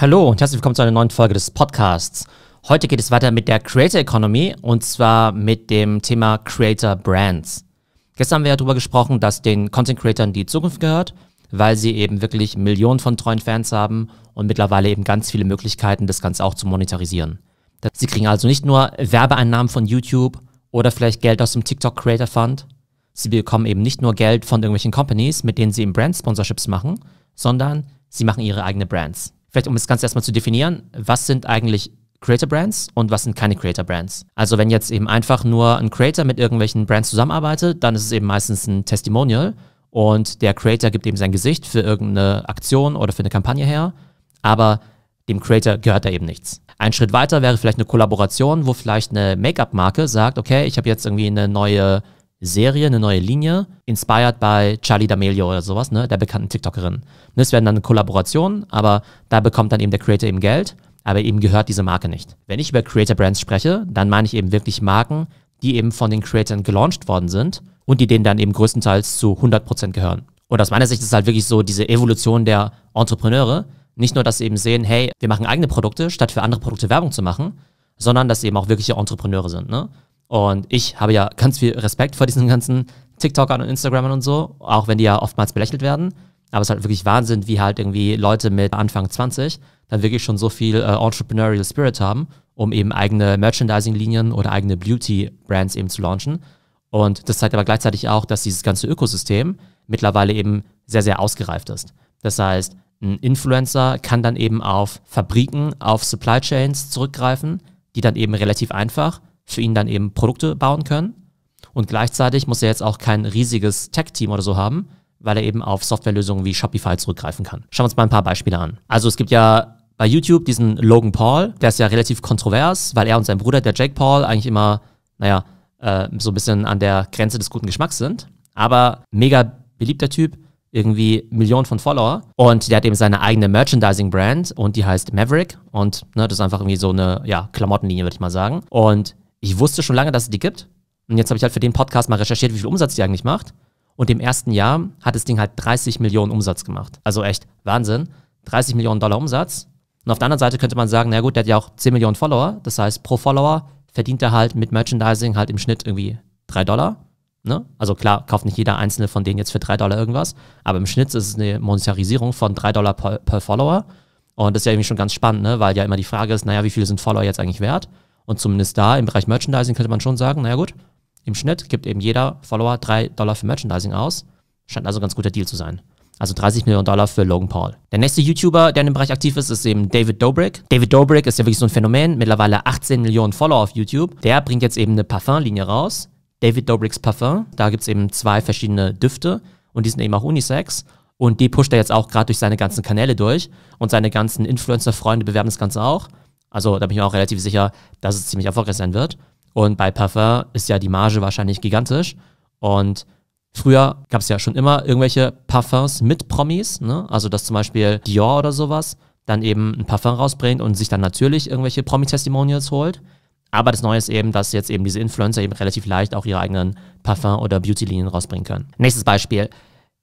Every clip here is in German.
Hallo und herzlich willkommen zu einer neuen Folge des Podcasts. Heute geht es weiter mit der Creator Economy und zwar mit dem Thema Creator Brands. Gestern haben wir ja darüber gesprochen, dass den Content Creatern die Zukunft gehört, weil sie eben wirklich Millionen von treuen Fans haben und mittlerweile eben ganz viele Möglichkeiten, das Ganze auch zu monetarisieren. Sie kriegen also nicht nur Werbeeinnahmen von YouTube oder vielleicht Geld aus dem TikTok Creator Fund. Sie bekommen eben nicht nur Geld von irgendwelchen Companies, mit denen sie eben Brand Sponsorships machen, sondern sie machen ihre eigene Brands vielleicht um das Ganze erstmal zu definieren, was sind eigentlich Creator Brands und was sind keine Creator Brands. Also wenn jetzt eben einfach nur ein Creator mit irgendwelchen Brands zusammenarbeitet, dann ist es eben meistens ein Testimonial und der Creator gibt eben sein Gesicht für irgendeine Aktion oder für eine Kampagne her, aber dem Creator gehört da eben nichts. Ein Schritt weiter wäre vielleicht eine Kollaboration, wo vielleicht eine Make-up-Marke sagt, okay, ich habe jetzt irgendwie eine neue Serie, eine neue Linie, inspired by Charlie D'Amelio oder sowas, ne, der bekannten TikTokerin. Das werden dann Kollaborationen, aber da bekommt dann eben der Creator eben Geld, aber eben gehört diese Marke nicht. Wenn ich über Creator Brands spreche, dann meine ich eben wirklich Marken, die eben von den Creatoren gelauncht worden sind und die denen dann eben größtenteils zu 100% gehören. Und aus meiner Sicht ist es halt wirklich so diese Evolution der Entrepreneure, nicht nur, dass sie eben sehen, hey, wir machen eigene Produkte, statt für andere Produkte Werbung zu machen, sondern dass sie eben auch wirkliche Entrepreneure sind. Ne? Und ich habe ja ganz viel Respekt vor diesen ganzen TikTokern und Instagramern und so, auch wenn die ja oftmals belächelt werden. Aber es ist halt wirklich Wahnsinn, wie halt irgendwie Leute mit Anfang 20 dann wirklich schon so viel äh, Entrepreneurial Spirit haben, um eben eigene Merchandising-Linien oder eigene Beauty-Brands eben zu launchen. Und das zeigt aber gleichzeitig auch, dass dieses ganze Ökosystem mittlerweile eben sehr, sehr ausgereift ist. Das heißt, ein Influencer kann dann eben auf Fabriken, auf Supply Chains zurückgreifen, die dann eben relativ einfach für ihn dann eben Produkte bauen können. Und gleichzeitig muss er jetzt auch kein riesiges Tech-Team oder so haben, weil er eben auf Softwarelösungen wie Shopify zurückgreifen kann. Schauen wir uns mal ein paar Beispiele an. Also es gibt ja bei YouTube diesen Logan Paul, der ist ja relativ kontrovers, weil er und sein Bruder, der Jake Paul, eigentlich immer, naja, äh, so ein bisschen an der Grenze des guten Geschmacks sind. Aber mega beliebter Typ, irgendwie Millionen von Follower. Und der hat eben seine eigene Merchandising-Brand und die heißt Maverick. Und ne, das ist einfach irgendwie so eine ja, Klamottenlinie, würde ich mal sagen. Und ich wusste schon lange, dass es die gibt. Und jetzt habe ich halt für den Podcast mal recherchiert, wie viel Umsatz die eigentlich macht. Und im ersten Jahr hat das Ding halt 30 Millionen Umsatz gemacht. Also echt Wahnsinn. 30 Millionen Dollar Umsatz. Und auf der anderen Seite könnte man sagen, na gut, der hat ja auch 10 Millionen Follower. Das heißt, pro Follower verdient er halt mit Merchandising halt im Schnitt irgendwie 3 Dollar. Ne? Also klar, kauft nicht jeder einzelne von denen jetzt für 3 Dollar irgendwas. Aber im Schnitt ist es eine Monetarisierung von 3 Dollar per, per Follower. Und das ist ja irgendwie schon ganz spannend, ne? weil ja immer die Frage ist, naja, wie viel sind Follower jetzt eigentlich wert? Und zumindest da im Bereich Merchandising könnte man schon sagen, naja gut, im Schnitt gibt eben jeder Follower 3 Dollar für Merchandising aus. Scheint also ein ganz guter Deal zu sein. Also 30 Millionen Dollar für Logan Paul. Der nächste YouTuber, der in dem Bereich aktiv ist, ist eben David Dobrik. David Dobrik ist ja wirklich so ein Phänomen. Mittlerweile 18 Millionen Follower auf YouTube. Der bringt jetzt eben eine Parfumlinie raus. David Dobrik's Parfum. Da gibt es eben zwei verschiedene Düfte und die sind eben auch Unisex. Und die pusht er jetzt auch gerade durch seine ganzen Kanäle durch. Und seine ganzen Influencer-Freunde bewerben das Ganze auch. Also da bin ich mir auch relativ sicher, dass es ziemlich erfolgreich sein wird. Und bei Parfum ist ja die Marge wahrscheinlich gigantisch. Und früher gab es ja schon immer irgendwelche Parfums mit Promis. Ne? Also dass zum Beispiel Dior oder sowas dann eben ein Parfum rausbringt und sich dann natürlich irgendwelche Promi-Testimonials holt. Aber das Neue ist eben, dass jetzt eben diese Influencer eben relativ leicht auch ihre eigenen Parfum- oder Beauty-Linien rausbringen können. Nächstes Beispiel.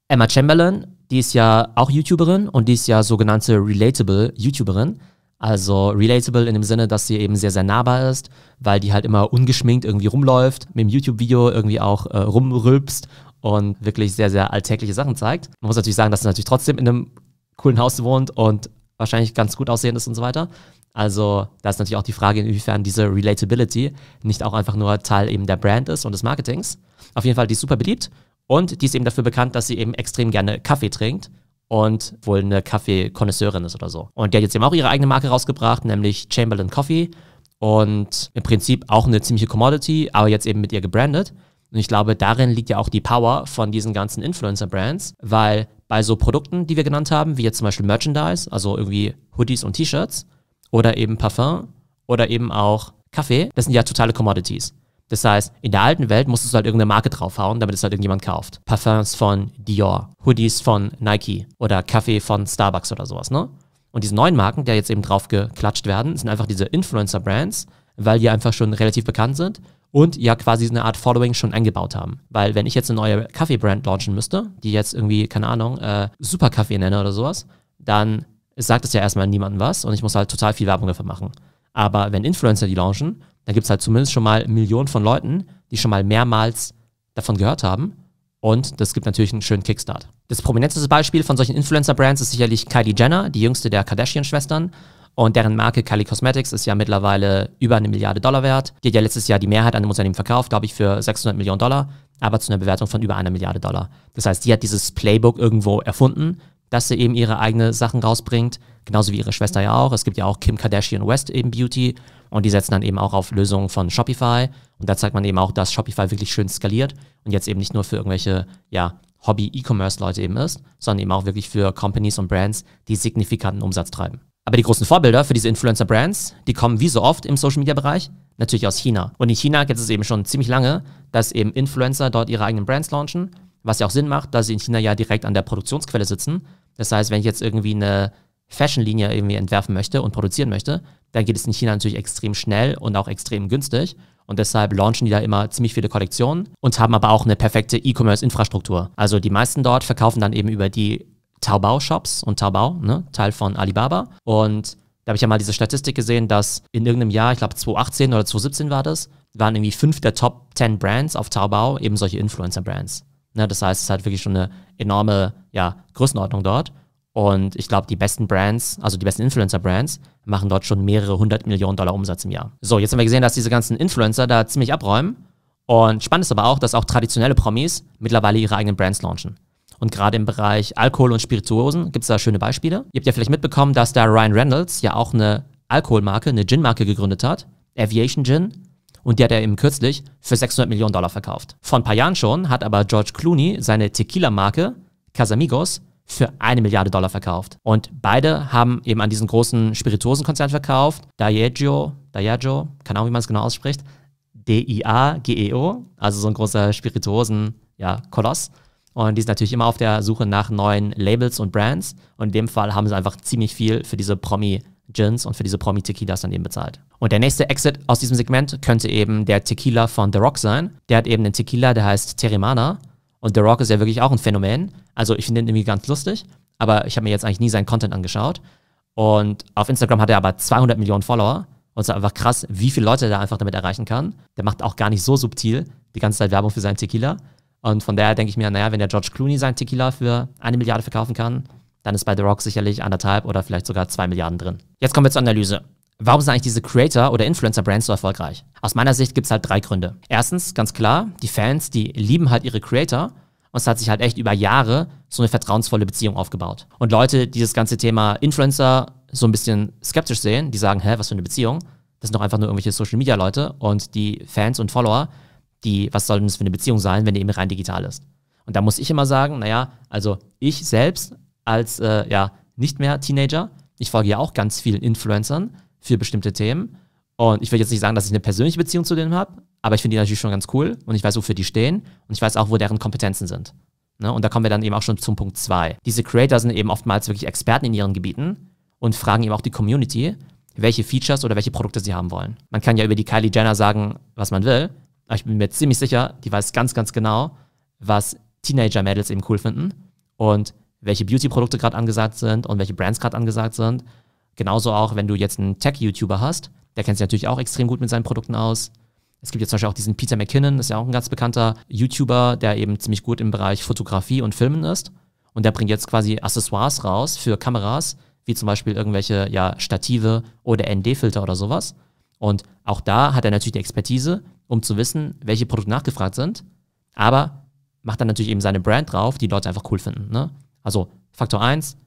Emma Chamberlain, die ist ja auch YouTuberin und die ist ja sogenannte Relatable YouTuberin. Also relatable in dem Sinne, dass sie eben sehr, sehr nahbar ist, weil die halt immer ungeschminkt irgendwie rumläuft, mit dem YouTube-Video irgendwie auch äh, rumrülpst und wirklich sehr, sehr alltägliche Sachen zeigt. Man muss natürlich sagen, dass sie natürlich trotzdem in einem coolen Haus wohnt und wahrscheinlich ganz gut aussehend ist und so weiter. Also da ist natürlich auch die Frage, inwiefern diese Relatability nicht auch einfach nur Teil eben der Brand ist und des Marketings. Auf jeden Fall, die ist super beliebt und die ist eben dafür bekannt, dass sie eben extrem gerne Kaffee trinkt und wohl eine Kaffeekonnoisseurin ist oder so. Und die hat jetzt eben auch ihre eigene Marke rausgebracht, nämlich Chamberlain Coffee. Und im Prinzip auch eine ziemliche Commodity, aber jetzt eben mit ihr gebrandet. Und ich glaube, darin liegt ja auch die Power von diesen ganzen Influencer-Brands, weil bei so Produkten, die wir genannt haben, wie jetzt zum Beispiel Merchandise, also irgendwie Hoodies und T-Shirts, oder eben Parfum, oder eben auch Kaffee, das sind ja totale Commodities. Das heißt, in der alten Welt musstest du halt irgendeine Marke draufhauen, damit es halt irgendjemand kauft. Parfums von Dior, Hoodies von Nike oder Kaffee von Starbucks oder sowas, ne? Und diese neuen Marken, die jetzt eben drauf geklatscht werden, sind einfach diese Influencer-Brands, weil die einfach schon relativ bekannt sind und ja quasi so eine Art Following schon eingebaut haben. Weil wenn ich jetzt eine neue Kaffee-Brand launchen müsste, die jetzt irgendwie, keine Ahnung, äh, Super Kaffee nenne oder sowas, dann sagt es ja erstmal niemandem was und ich muss halt total viel Werbung dafür machen. Aber wenn Influencer die launchen, da gibt es halt zumindest schon mal Millionen von Leuten, die schon mal mehrmals davon gehört haben. Und das gibt natürlich einen schönen Kickstart. Das prominenteste Beispiel von solchen Influencer-Brands ist sicherlich Kylie Jenner, die jüngste der Kardashian-Schwestern. Und deren Marke Kylie Cosmetics ist ja mittlerweile über eine Milliarde Dollar wert. Die hat ja letztes Jahr die Mehrheit an dem Unternehmen verkauft, glaube ich, für 600 Millionen Dollar, aber zu einer Bewertung von über einer Milliarde Dollar. Das heißt, die hat dieses Playbook irgendwo erfunden, dass sie eben ihre eigenen Sachen rausbringt. Genauso wie ihre Schwester ja auch. Es gibt ja auch Kim Kardashian West eben Beauty und die setzen dann eben auch auf Lösungen von Shopify. Und da zeigt man eben auch, dass Shopify wirklich schön skaliert und jetzt eben nicht nur für irgendwelche, ja, Hobby-E-Commerce-Leute eben ist, sondern eben auch wirklich für Companies und Brands, die signifikanten Umsatz treiben. Aber die großen Vorbilder für diese Influencer-Brands, die kommen wie so oft im Social-Media-Bereich natürlich aus China. Und in China gibt es eben schon ziemlich lange, dass eben Influencer dort ihre eigenen Brands launchen, was ja auch Sinn macht, da sie in China ja direkt an der Produktionsquelle sitzen das heißt, wenn ich jetzt irgendwie eine Fashion-Linie irgendwie entwerfen möchte und produzieren möchte, dann geht es in China natürlich extrem schnell und auch extrem günstig. Und deshalb launchen die da immer ziemlich viele Kollektionen und haben aber auch eine perfekte E-Commerce-Infrastruktur. Also die meisten dort verkaufen dann eben über die Taobao-Shops und Taobao, ne, Teil von Alibaba. Und da habe ich ja mal diese Statistik gesehen, dass in irgendeinem Jahr, ich glaube 2018 oder 2017 war das, waren irgendwie fünf der Top 10 Brands auf Taobao eben solche Influencer-Brands. Ne, das heißt, es ist halt wirklich schon eine enorme ja, Größenordnung dort. Und ich glaube, die besten Brands, also die besten Influencer-Brands, machen dort schon mehrere hundert Millionen Dollar Umsatz im Jahr. So, jetzt haben wir gesehen, dass diese ganzen Influencer da ziemlich abräumen. Und spannend ist aber auch, dass auch traditionelle Promis mittlerweile ihre eigenen Brands launchen. Und gerade im Bereich Alkohol und Spirituosen gibt es da schöne Beispiele. Ihr habt ja vielleicht mitbekommen, dass da Ryan Reynolds ja auch eine Alkoholmarke, eine Gin-Marke gegründet hat, Aviation Gin und die hat er eben kürzlich für 600 Millionen Dollar verkauft. Vor ein paar Jahren schon hat aber George Clooney seine Tequila-Marke Casamigos für eine Milliarde Dollar verkauft. Und beide haben eben an diesen großen Spirituosenkonzern verkauft. Diageo, Diageo, keine Ahnung, wie man es genau ausspricht. D-I-A-G-E-O, also so ein großer Spirituosen-Koloss. Ja, und die sind natürlich immer auf der Suche nach neuen Labels und Brands. Und in dem Fall haben sie einfach ziemlich viel für diese Promi- Gins und für diese Promi-Tequilas dann eben bezahlt. Und der nächste Exit aus diesem Segment könnte eben der Tequila von The Rock sein. Der hat eben einen Tequila, der heißt Terimana. Und The Rock ist ja wirklich auch ein Phänomen. Also ich finde ihn irgendwie ganz lustig, aber ich habe mir jetzt eigentlich nie seinen Content angeschaut. Und auf Instagram hat er aber 200 Millionen Follower. Und es ist einfach krass, wie viele Leute er da einfach damit erreichen kann. Der macht auch gar nicht so subtil die ganze Zeit Werbung für seinen Tequila. Und von daher denke ich mir, naja, wenn der George Clooney seinen Tequila für eine Milliarde verkaufen kann, dann ist bei The Rock sicherlich anderthalb oder vielleicht sogar zwei Milliarden drin. Jetzt kommen wir zur Analyse. Warum sind eigentlich diese Creator- oder Influencer-Brands so erfolgreich? Aus meiner Sicht gibt es halt drei Gründe. Erstens, ganz klar, die Fans, die lieben halt ihre Creator und es hat sich halt echt über Jahre so eine vertrauensvolle Beziehung aufgebaut. Und Leute, die das ganze Thema Influencer so ein bisschen skeptisch sehen, die sagen, hä, was für eine Beziehung? Das sind doch einfach nur irgendwelche Social-Media-Leute und die Fans und Follower, die, was soll denn das für eine Beziehung sein, wenn die eben rein digital ist? Und da muss ich immer sagen, naja, also ich selbst als äh, ja, nicht mehr Teenager. Ich folge ja auch ganz vielen Influencern für bestimmte Themen. Und ich will jetzt nicht sagen, dass ich eine persönliche Beziehung zu denen habe, aber ich finde die natürlich schon ganz cool und ich weiß, wofür die stehen und ich weiß auch, wo deren Kompetenzen sind. Ne? Und da kommen wir dann eben auch schon zum Punkt 2. Diese Creator sind eben oftmals wirklich Experten in ihren Gebieten und fragen eben auch die Community, welche Features oder welche Produkte sie haben wollen. Man kann ja über die Kylie Jenner sagen, was man will, aber ich bin mir ziemlich sicher, die weiß ganz, ganz genau, was Teenager-Mädels eben cool finden und welche Beauty-Produkte gerade angesagt sind und welche Brands gerade angesagt sind. Genauso auch, wenn du jetzt einen Tech-YouTuber hast, der kennt sich natürlich auch extrem gut mit seinen Produkten aus. Es gibt jetzt zum Beispiel auch diesen Peter McKinnon, ist ja auch ein ganz bekannter YouTuber, der eben ziemlich gut im Bereich Fotografie und Filmen ist. Und der bringt jetzt quasi Accessoires raus für Kameras, wie zum Beispiel irgendwelche ja, Stative oder ND-Filter oder sowas. Und auch da hat er natürlich die Expertise, um zu wissen, welche Produkte nachgefragt sind. Aber macht dann natürlich eben seine Brand drauf, die Leute einfach cool finden. Ne? Also Faktor 1,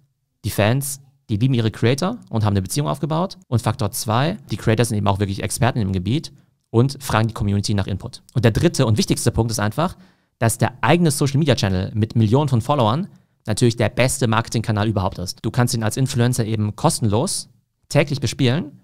die Fans, die lieben ihre Creator und haben eine Beziehung aufgebaut. Und Faktor 2, die Creator sind eben auch wirklich Experten im Gebiet und fragen die Community nach Input. Und der dritte und wichtigste Punkt ist einfach, dass der eigene Social Media Channel mit Millionen von Followern natürlich der beste Marketingkanal überhaupt ist. Du kannst ihn als Influencer eben kostenlos täglich bespielen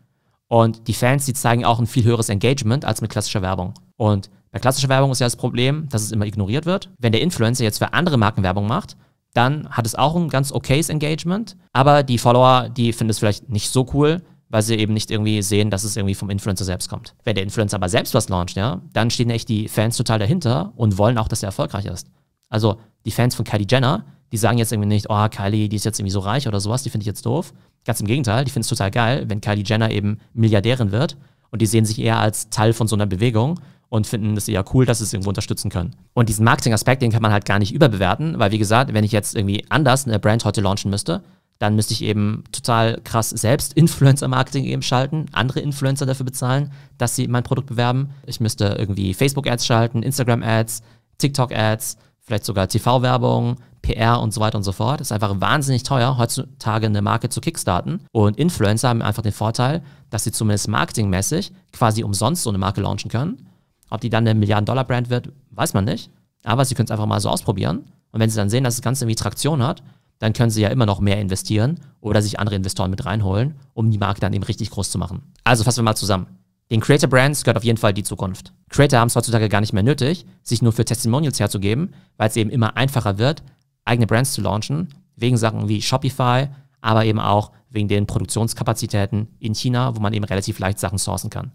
und die Fans, die zeigen auch ein viel höheres Engagement als mit klassischer Werbung. Und bei klassischer Werbung ist ja das Problem, dass es immer ignoriert wird. Wenn der Influencer jetzt für andere Marken Werbung macht, dann hat es auch ein ganz okayes Engagement. Aber die Follower, die finden es vielleicht nicht so cool, weil sie eben nicht irgendwie sehen, dass es irgendwie vom Influencer selbst kommt. Wenn der Influencer aber selbst was launcht, ja, dann stehen echt die Fans total dahinter und wollen auch, dass er erfolgreich ist. Also die Fans von Kylie Jenner, die sagen jetzt irgendwie nicht, oh, Kylie, die ist jetzt irgendwie so reich oder sowas, die finde ich jetzt doof. Ganz im Gegenteil, die finden es total geil, wenn Kylie Jenner eben Milliardärin wird und die sehen sich eher als Teil von so einer Bewegung und finden es eher cool, dass sie es irgendwo unterstützen können. Und diesen Marketing-Aspekt, den kann man halt gar nicht überbewerten, weil wie gesagt, wenn ich jetzt irgendwie anders eine Brand heute launchen müsste, dann müsste ich eben total krass selbst Influencer-Marketing eben schalten, andere Influencer dafür bezahlen, dass sie mein Produkt bewerben. Ich müsste irgendwie Facebook-Ads schalten, Instagram-Ads, TikTok-Ads, vielleicht sogar TV-Werbung, PR und so weiter und so fort. Ist einfach wahnsinnig teuer, heutzutage eine Marke zu kickstarten. Und Influencer haben einfach den Vorteil, dass sie zumindest marketingmäßig quasi umsonst so eine Marke launchen können. Ob die dann eine Milliarden-Dollar-Brand wird, weiß man nicht. Aber sie können es einfach mal so ausprobieren. Und wenn sie dann sehen, dass das Ganze irgendwie Traktion hat, dann können sie ja immer noch mehr investieren oder sich andere Investoren mit reinholen, um die Marke dann eben richtig groß zu machen. Also fassen wir mal zusammen. Den Creator Brands gehört auf jeden Fall die Zukunft. Creator haben es heutzutage gar nicht mehr nötig, sich nur für Testimonials herzugeben, weil es eben immer einfacher wird, eigene Brands zu launchen, wegen Sachen wie Shopify, aber eben auch wegen den Produktionskapazitäten in China, wo man eben relativ leicht Sachen sourcen kann.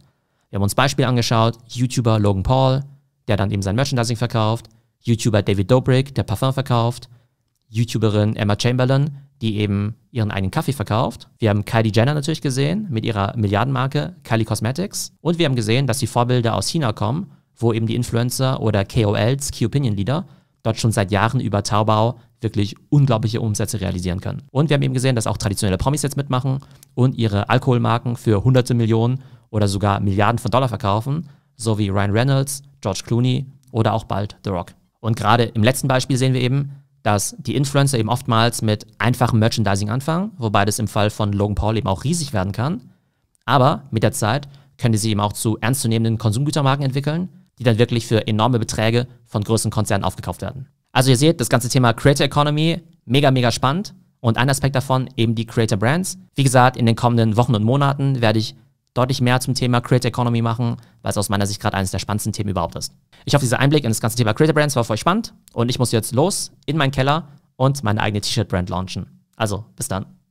Wir haben uns Beispiele angeschaut, YouTuber Logan Paul, der dann eben sein Merchandising verkauft, YouTuber David Dobrik, der Parfum verkauft, YouTuberin Emma Chamberlain, die eben ihren eigenen Kaffee verkauft. Wir haben Kylie Jenner natürlich gesehen mit ihrer Milliardenmarke Kylie Cosmetics. Und wir haben gesehen, dass die Vorbilder aus China kommen, wo eben die Influencer oder KOLs, Key Opinion Leader, dort schon seit Jahren über Taobao wirklich unglaubliche Umsätze realisieren können. Und wir haben eben gesehen, dass auch traditionelle Promis jetzt mitmachen und ihre Alkoholmarken für hunderte Millionen oder sogar Milliarden von Dollar verkaufen, so wie Ryan Reynolds, George Clooney oder auch bald The Rock. Und gerade im letzten Beispiel sehen wir eben, dass die Influencer eben oftmals mit einfachem Merchandising anfangen, wobei das im Fall von Logan Paul eben auch riesig werden kann. Aber mit der Zeit können die sich eben auch zu ernstzunehmenden Konsumgütermarken entwickeln, die dann wirklich für enorme Beträge von größeren Konzernen aufgekauft werden. Also ihr seht, das ganze Thema Creator Economy, mega, mega spannend. Und ein Aspekt davon eben die Creator Brands. Wie gesagt, in den kommenden Wochen und Monaten werde ich deutlich mehr zum Thema Creator Economy machen, weil es aus meiner Sicht gerade eines der spannendsten Themen überhaupt ist. Ich hoffe, dieser Einblick in das ganze Thema Creator Brands war für euch spannend und ich muss jetzt los in meinen Keller und meine eigene T-Shirt-Brand launchen. Also, bis dann.